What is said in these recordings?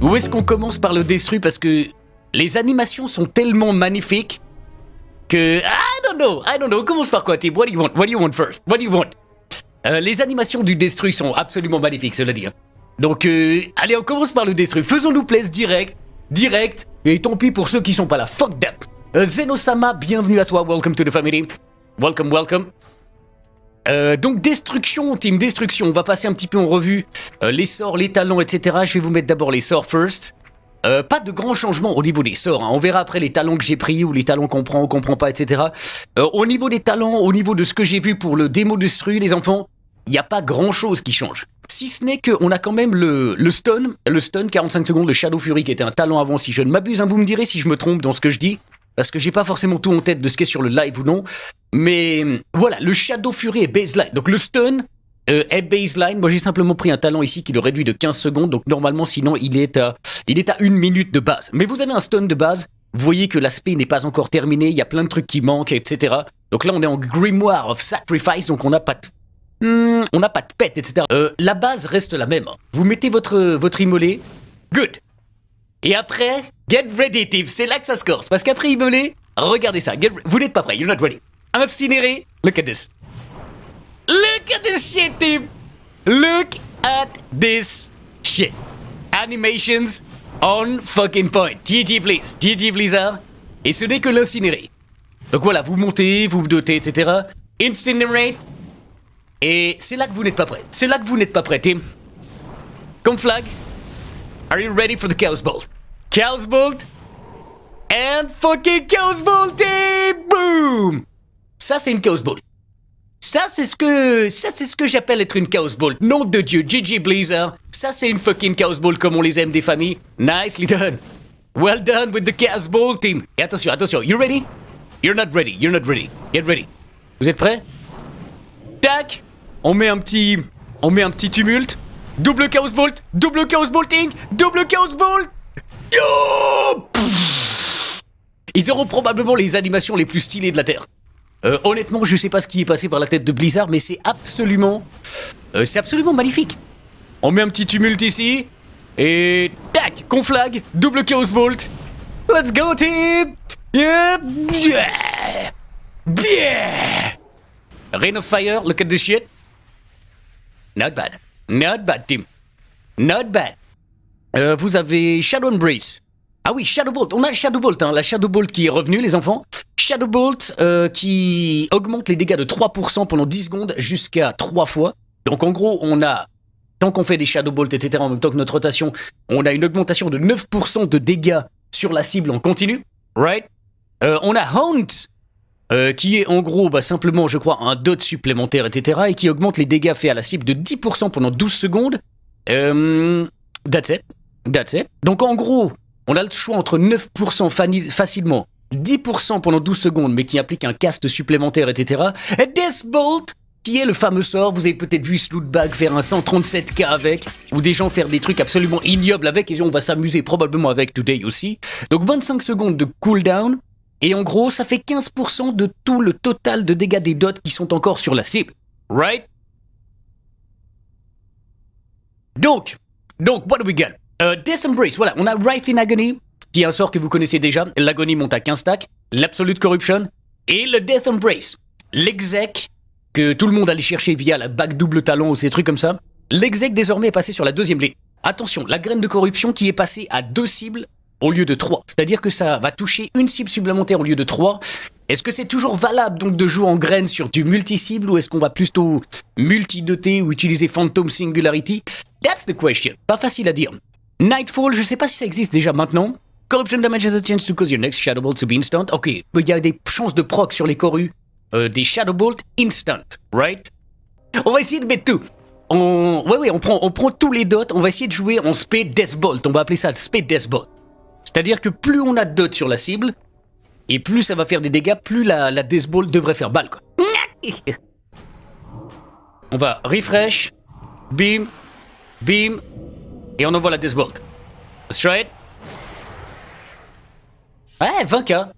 Où est-ce qu'on commence par le Destru parce que les animations sont tellement magnifiques que I don't know, I don't know. commence par quoi, Tim What do you want? What do you want first? What do you want? Euh, les animations du Destru sont absolument magnifiques, cela dit. Hein. Donc, euh, allez, on commence par le Destru. Faisons-nous plaisir direct, direct. Et tant pis pour ceux qui sont pas là. Fuck that. Euh, Zenosama, bienvenue à toi. Welcome to the family. Welcome, welcome. Euh, donc destruction, team destruction. On va passer un petit peu en revue euh, les sorts, les talents, etc. Je vais vous mettre d'abord les sorts first. Euh, pas de grands changements au niveau des sorts. Hein. On verra après les talents que j'ai pris ou les talents qu'on prend ou qu'on prend pas, etc. au niveau des talents, au niveau de ce que j'ai vu pour le démo destruit, les enfants, il n'y a pas grand chose qui change. Si ce n'est qu'on a quand même le, le stun, le stun 45 secondes de Shadow Fury qui était un talent avant si je ne m'abuse. Hein. Vous me direz si je me trompe dans ce que je dis parce que j'ai pas forcément tout en tête de ce qui est sur le live ou non. Mais voilà, le Shadow Fury est baseline. Donc le stun euh, est baseline. Moi j'ai simplement pris un talent ici qui le réduit de 15 secondes. Donc normalement sinon il est à, il est à une minute de base. Mais vous avez un stun de base. Vous voyez que l'aspect n'est pas encore terminé. Il y a plein de trucs qui manquent, etc. Donc là on est en Grimoire of Sacrifice. Donc on n'a pas de hmm, on n'a pas de pet, etc. Euh, la base reste la même. Hein. Vous mettez votre, votre immolé. Good. Et après, get ready, team. C'est là que ça se corse. Parce qu'après il me l'est. regardez ça. vous n'êtes pas prêt. You're not ready. Incinéré. Look at this. Look at this shit, team. Look at this shit. Animations on fucking point. GG, please. GG, Blizzard. Et ce n'est que l'incinéré. Donc voilà, vous montez, vous dotez, etc. Incinerate. Et c'est là que vous n'êtes pas prêt. C'est là que vous n'êtes pas prêt, Tim. Comme flag, Are you ready for the Chaos Bolt? Chaos Bolt and fucking Chaos Bolt team, boom Ça c'est une Chaos Bolt. Ça c'est ce que ça c'est ce que j'appelle être une Chaos Bolt. Nom de Dieu, GG Blazer. Ça c'est une fucking Chaos Bolt comme on les aime des familles. Nicely done. Well done with the Chaos Bolt team. Et attention, attention. You ready? You're not ready. You're not ready. Get ready. Vous êtes prêts Tac On met un petit on met un petit tumulte. Double Chaos Bolt Double Chaos Bolting Double Chaos Bolt Yo Ils auront probablement les animations les plus stylées de la Terre. Euh, honnêtement, je sais pas ce qui est passé par la tête de Blizzard, mais c'est absolument... Euh, c'est absolument magnifique. On met un petit tumulte ici. Et... Tac Conflag Double Chaos Bolt Let's go, team Yeah Yeah Yeah Rain of Fire, look at this shit. Not bad. Not bad, team. Not bad. Euh, vous avez Shadow Breeze. Ah oui, Shadow Bolt. On a Shadow Bolt, hein, la Shadow Bolt qui est revenue, les enfants. Shadow Bolt euh, qui augmente les dégâts de 3% pendant 10 secondes jusqu'à 3 fois. Donc en gros, on a, tant qu'on fait des Shadow Bolt, etc., en même temps que notre rotation, on a une augmentation de 9% de dégâts sur la cible en continu. Right? Euh, on a Haunt euh, qui est en gros bah, simplement, je crois, un dot supplémentaire, etc., et qui augmente les dégâts faits à la cible de 10% pendant 12 secondes. Euh, that's it. That's it. Donc en gros, on a le choix entre 9% facilement, 10% pendant 12 secondes, mais qui implique un cast supplémentaire, etc., et Deathbolt qui est le fameux sort, vous avez peut-être vu Slootbag faire un 137k avec, ou des gens faire des trucs absolument ignobles avec, et on va s'amuser probablement avec Today aussi. Donc 25 secondes de cooldown, et en gros, ça fait 15% de tout le total de dégâts des dots qui sont encore sur la cible. Right? Donc, donc, what do we got? Euh, Death Embrace, voilà, on a Wraith in Agony, qui est un sort que vous connaissez déjà. L'agonie monte à 15 stacks, l'Absolute Corruption, et le Death Embrace. L'exec, que tout le monde allait chercher via la bague double talon ou ces trucs comme ça, l'exec désormais est passé sur la deuxième ligne. Attention, la graine de corruption qui est passée à deux cibles au lieu de 3. C'est-à-dire que ça va toucher une cible supplémentaire au lieu de 3. Est-ce que c'est toujours valable donc de jouer en graines sur du multi-cible ou est-ce qu'on va plutôt multi-doter ou utiliser Phantom Singularity That's the question. Pas facile à dire. Nightfall, je sais pas si ça existe déjà maintenant. Corruption damage has a chance to cause your next Shadow to be instant. Ok, il y a des chances de proc sur les corus. Euh, des Shadow Bolt instant, right On va essayer de mettre tout. On... Ouais, ouais, on prend, on prend tous les dots. On va essayer de jouer en speed Deathbolt. On va appeler ça le speed Deathbolt. C'est-à-dire que plus on a de sur la cible, et plus ça va faire des dégâts, plus la, la Death Ball devrait faire balle, quoi. On va refresh, bim, bim, et on envoie la Death Ball. Let's try it. Ouais, 20k.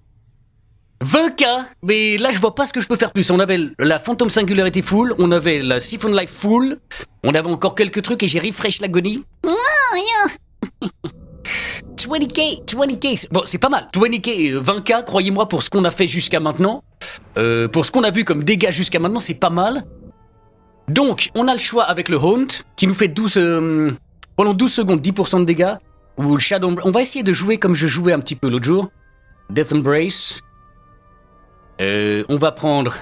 20k Mais là, je vois pas ce que je peux faire plus. On avait la Phantom Singularity full, on avait la Siphon Life full, on avait encore quelques trucs et j'ai refresh l'agonie. 20k, 20k, bon c'est pas mal. 20k, 20k, euh, croyez-moi, pour ce qu'on a fait jusqu'à maintenant, euh, pour ce qu'on a vu comme dégâts jusqu'à maintenant, c'est pas mal. Donc, on a le choix avec le Haunt, qui nous fait 12... Euh, pendant 12 secondes, 10% de dégâts. Ou le Shadow... On va essayer de jouer comme je jouais un petit peu l'autre jour. Death Embrace. on va prendre...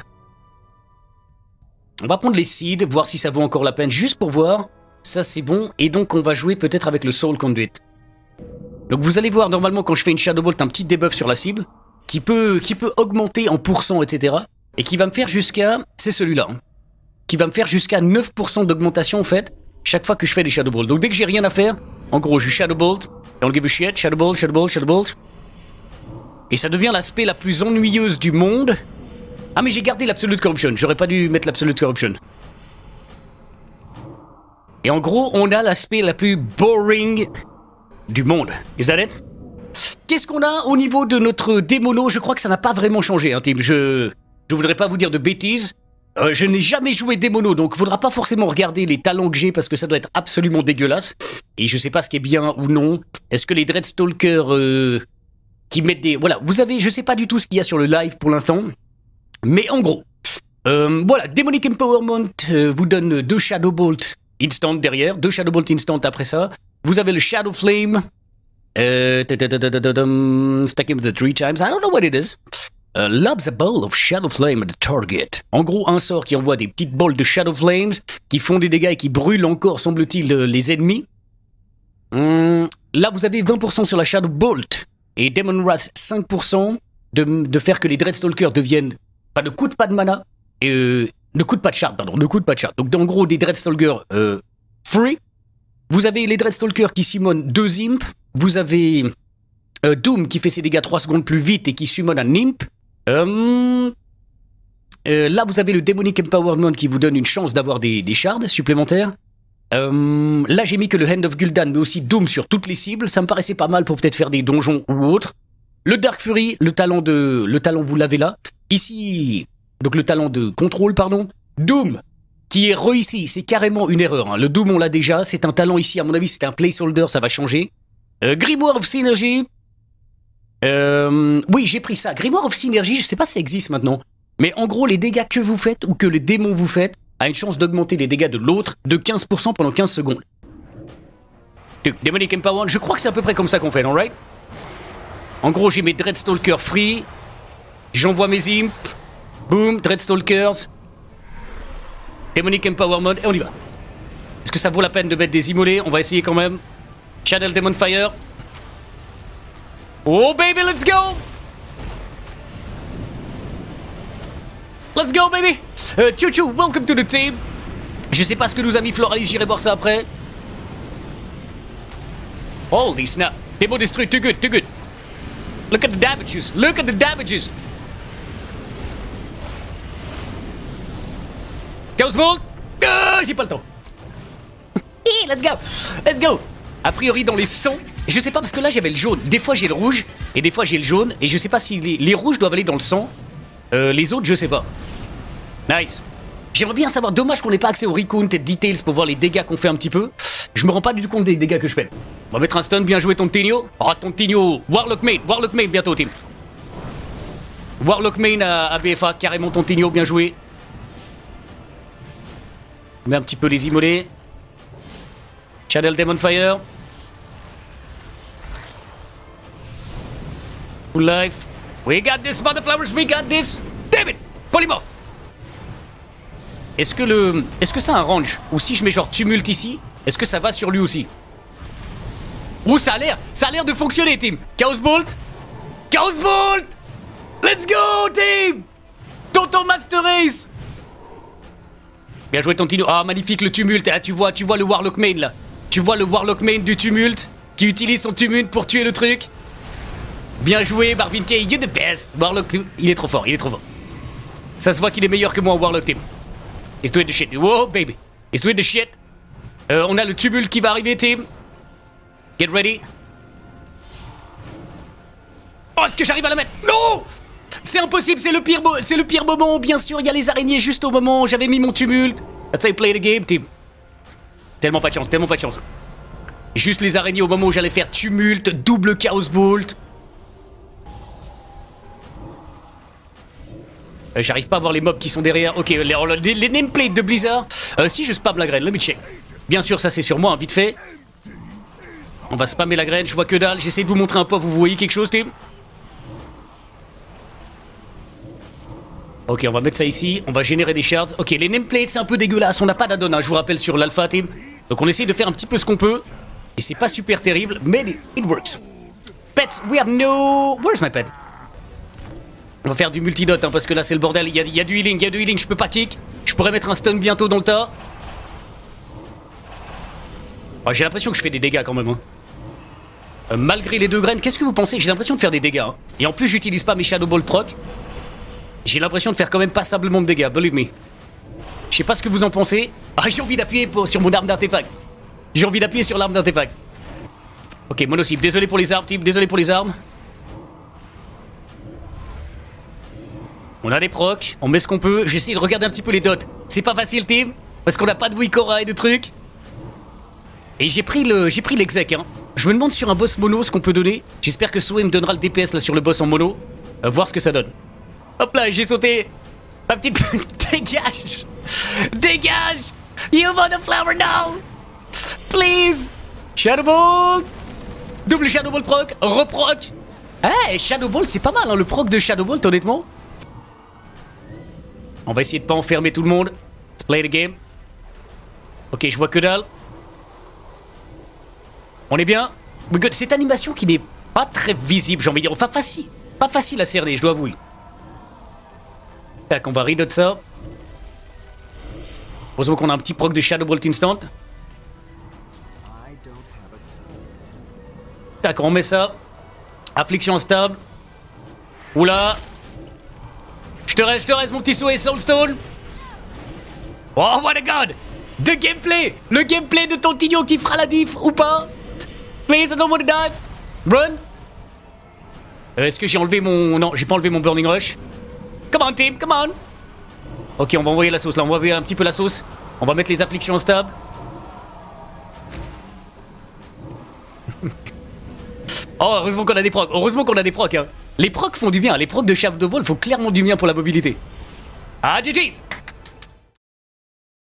On va prendre les seeds, voir si ça vaut encore la peine, juste pour voir. Ça, c'est bon. Et donc, on va jouer peut-être avec le Soul Conduit. Donc vous allez voir, normalement, quand je fais une Shadow Bolt, un petit debuff sur la cible, qui peut, qui peut augmenter en pourcent, etc. Et qui va me faire jusqu'à... C'est celui-là. Hein, qui va me faire jusqu'à 9% d'augmentation, en fait, chaque fois que je fais des Shadow Bolt. Donc dès que j'ai rien à faire, en gros, je Shadow Bolt, on give a shit, Shadow Bolt, Shadow Bolt, Shadow Bolt. Et ça devient l'aspect la plus ennuyeuse du monde. Ah mais j'ai gardé l'Absolute Corruption, j'aurais pas dû mettre l'Absolute Corruption. Et en gros, on a l'aspect la plus boring du monde. Is that it? Qu'est-ce qu'on a au niveau de notre démono Je crois que ça n'a pas vraiment changé, hein, Tim. Je je voudrais pas vous dire de bêtises. Euh, je n'ai jamais joué démono, donc il faudra pas forcément regarder les talents que j'ai parce que ça doit être absolument dégueulasse. Et je ne sais pas ce qui est bien ou non. Est-ce que les Dreadstalkers euh, qui mettent des... Voilà, vous avez... Je ne sais pas du tout ce qu'il y a sur le live pour l'instant. Mais en gros, euh, voilà, Demonic Empowerment vous donne deux Shadow Bolts. Instant derrière, deux Shadow Bolt Instant après ça. Vous avez le Shadow Flame. Euh, stack him three times. I don't know what it is. Uh, the ball of Shadow Flame at the target. En gros, un sort qui envoie des petites balles de Shadow Flames qui font des dégâts et qui brûlent encore, semble-t-il, les ennemis. Hmm, là, vous avez 20% sur la Shadow Bolt et Demon Wrath 5% de, de, faire que les Dreadstalkers deviennent pas de coup de pas de mana et, euh, ne coûte pas de shards, pardon, coûte pas de shards. Donc, en gros, des Dreadstalkers euh, free. Vous avez les Dreadstalkers qui summon deux imps. Vous avez euh, Doom qui fait ses dégâts 3 secondes plus vite et qui summon un imp. Hum, euh, là, vous avez le Demonic Empowerment qui vous donne une chance d'avoir des, des shards supplémentaires. Hum, là, j'ai mis que le Hand of Gul'dan, mais aussi Doom sur toutes les cibles. Ça me paraissait pas mal pour peut-être faire des donjons ou autre. Le Dark Fury, le talent de, le talent vous l'avez là. Ici, donc le talent de contrôle, pardon. Doom, qui est réussi, c'est carrément une erreur. Hein. Le Doom, on l'a déjà, c'est un talent ici, à mon avis, c'est un placeholder, ça va changer. Euh, Grimoire of Synergy. Euh, oui, j'ai pris ça. Grimoire of Synergy, je sais pas si ça existe maintenant. Mais en gros, les dégâts que vous faites ou que les démons vous faites a une chance d'augmenter les dégâts de l'autre de 15% pendant 15 secondes. Demonic Empowerment, je crois que c'est à peu près comme ça qu'on fait, non, right En gros, j'ai mes Dreadstalker free, j'envoie mes Imp. Boom, Dreadstalkers. Empower Mode. et on y va. Est-ce que ça vaut la peine de mettre des immolés On va essayer quand même. Channel Demon Fire. Oh baby, let's go Let's go baby euh, Chuchu, Choo welcome to the team Je sais pas ce que nous a mis Floralis, j'irai voir ça après. Holy snap Demo Destruit, too good, too good. Look at the damages, look at the damages Chaos Bolt ah, J'ai pas le temps. let's go Let's go A priori, dans les sons, je sais pas parce que là j'avais le jaune. Des fois j'ai le rouge et des fois j'ai le jaune. Et je sais pas si les, rouges doivent aller dans le sang. Euh, les autres, je sais pas. Nice. J'aimerais bien savoir, dommage qu'on n'ait pas accès au recount details pour voir les dégâts qu'on fait un petit peu. Je me rends pas du compte des dégâts que je fais. On va mettre un stun, bien joué ton Tigno. Oh ton Warlock Main, Warlock Main bientôt team. Warlock Main à, BFA, carrément ton bien joué. On met un petit peu les immolés. Channel Fire. Full life. We got this, motherflowers, we got this. Damn it! Polymorph! Est-ce que le. Est-ce que ça un range Ou si je mets genre tumulte ici, est-ce que ça va sur lui aussi Ouh, ça a l'air Ça a l'air de fonctionner, team Chaos Bolt Chaos Bolt Let's go, team Tonton Master Race Bien joué Tontino. Ah, oh, magnifique le tumulte. Ah, tu vois, tu vois le Warlock main là. Tu vois le Warlock main du tumulte qui utilise son tumulte pour tuer le truc. Bien joué Marvin K, you the best. Warlock, il est trop fort, il est trop fort. Ça se voit qu'il est meilleur que moi Warlock Team. He's doing the shit. Whoa, baby. He's doing the shit. Euh, on a le tumulte qui va arriver, team. Get ready. Oh, est-ce que j'arrive à la mettre Non c'est impossible, c'est le pire c'est le pire moment. Bien sûr, il y a les araignées juste au moment. où J'avais mis mon tumulte. That's how play the game, team. Tellement pas de chance, tellement pas de chance. Juste les araignées au moment où j'allais faire tumulte, double chaos bolt. Euh, j'arrive pas à voir les mobs qui sont derrière. Ok, les, nameplates de Blizzard. Euh, si je spam la graine, let me check. Bien sûr, ça c'est sur moi, hein, vite fait. On va spammer la graine, je vois que dalle. J'essaie de vous montrer un peu, vous voyez quelque chose, team Ok, on va mettre ça ici, on va générer des shards. Ok, les nameplates, c'est un peu dégueulasse, on n'a pas d'addon, je vous rappelle, sur l'alpha team. Donc on essaye de faire un petit peu ce qu'on peut. Et c'est pas super terrible, mais it works. Pets, we have no... Where's my pet On va faire du multidot, hein, parce que là c'est le bordel. Il y, a du healing, il y a du healing, je peux pas kick. Je pourrais mettre un stun bientôt dans le tas. Ah, j'ai l'impression que je fais des dégâts quand même. Hein. Euh, malgré les deux graines, qu'est-ce que vous pensez J'ai l'impression de faire des dégâts. Hein. Et en plus, j'utilise pas mes Shadow Ball proc. J'ai l'impression de faire quand même passablement de dégâts, believe me. Je sais pas ce que vous en pensez. Ah, j'ai envie d'appuyer sur mon arme d'artefact. J'ai envie d'appuyer sur l'arme d'artefact. Ok, monocybe. Désolé pour les armes, team. Désolé pour les armes. On a des procs. On met ce qu'on peut. J'essaie de regarder un petit peu les dots. C'est pas facile, team. Parce qu'on a pas de Wikora et de trucs. Et j'ai pris le, j'ai pris l'exec. Hein. Je me demande sur un boss mono ce qu'on peut donner. J'espère que Sway me donnera le DPS là sur le boss en mono. Euh, voir ce que ça donne. Hop là, j'ai sauté. Ma petite... Dégage Dégage You want flower now Please Shadow Ball Double Shadow Ball proc, reproc Eh, hey, Shadow Ball, c'est pas mal, hein, le proc de Shadow Ball, honnêtement. On va essayer de pas enfermer tout le monde. Let's play the game. Ok, je vois que dalle. On est bien Cette animation qui n'est pas très visible, j'ai envie de dire. Enfin, facile. Pas facile à cerner, je dois avouer. Tac, on va de ça. Heureusement qu'on a un petit proc de Shadow Bolt Instant. Tac, on remet ça. Affliction stable. Oula. Je te reste, je te reste, mon petit souhait Soulstone. Oh, what a god! The gameplay! Le gameplay de tignon qui fera la diff ou pas? Please, I don't want to die! Run! Euh, est-ce que j'ai enlevé mon. Non, j'ai pas enlevé mon Burning Rush. Come on, team, come on Ok, on va envoyer la sauce, là, on va envoyer un petit peu la sauce. On va mettre les afflictions en stab. oh, heureusement qu'on a des procs, heureusement qu'on a des procs, hein. Les procs font du bien, les procs de chef de font clairement du bien pour la mobilité. Ah, GG's